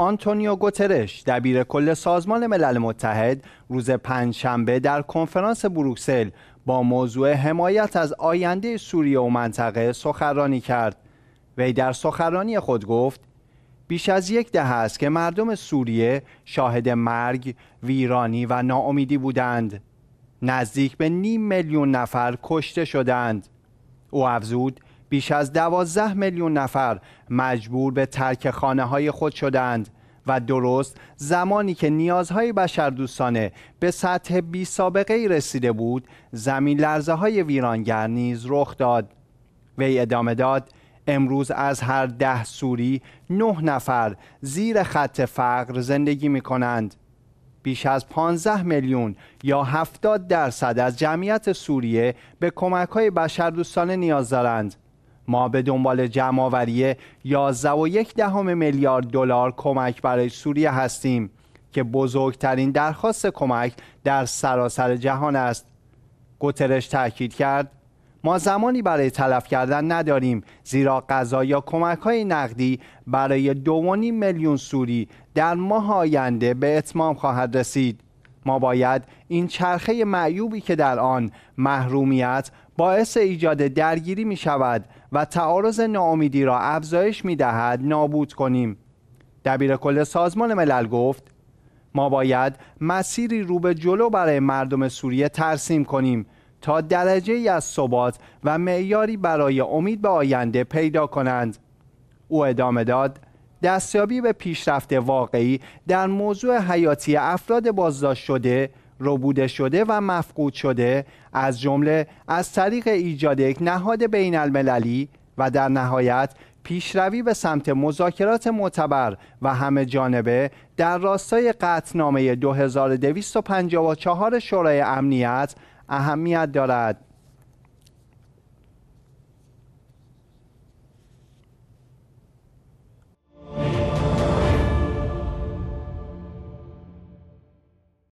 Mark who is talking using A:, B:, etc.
A: آنتونیو گوترش دبیر کل سازمان ملل متحد روز پنجشنبه در کنفرانس بروکسل با موضوع حمایت از آینده سوریه و منطقه سخرانی کرد وی در سخرانی خود گفت بیش از یک دهه است که مردم سوریه شاهد مرگ، ویرانی و ناامیدی بودند. نزدیک به نیم میلیون نفر کشته شدند. او افزود بیش از دوازده میلیون نفر مجبور به ترک خانه های خود شدند و درست زمانی که نیازهای بشردوستانه به سطح بی سابقه ای رسیده بود زمین لرزه های ویرانگر نیز رخ داد وی ادامه داد امروز از هر ده سوری نه نفر زیر خط فقر زندگی می کنند بیش از 15 میلیون یا 70 درصد از جمعیت سوریه به کمک های بشردوستانه نیاز دارند ما به دنبال جمعآوری 11 و یک دهم میلیارد دلار کمک برای سوریه هستیم که بزرگترین درخواست کمک در سراسر جهان است گوترش تاکید کرد ما زمانی برای تلف کردن نداریم زیرا غذا یا کمک های نقدی برای دوانی میلیون سوری در ماه آینده به اتمام خواهد رسید ما باید این چرخه معیوبی که در آن محرومیت باعث ایجاد درگیری می شود و تعارض ناامیدی را افزایش می دهد نابود کنیم دبیر کل سازمان ملل گفت ما باید مسیری رو به جلو برای مردم سوریه ترسیم کنیم تا درجه ای از ثبات و معیاری برای امید به آینده پیدا کنند او ادامه داد دستیابی به پیشرفت واقعی در موضوع حیاتی افراد بازداشت شده ربوده شده و مفقود شده از جمله از طریق ایجاد یک نهاد بین المللی و در نهایت پیشروی به سمت مذاکرات معتبر و همه جانبه در راستای قطنامه 2254 شورای امنیت اهمیت دارد.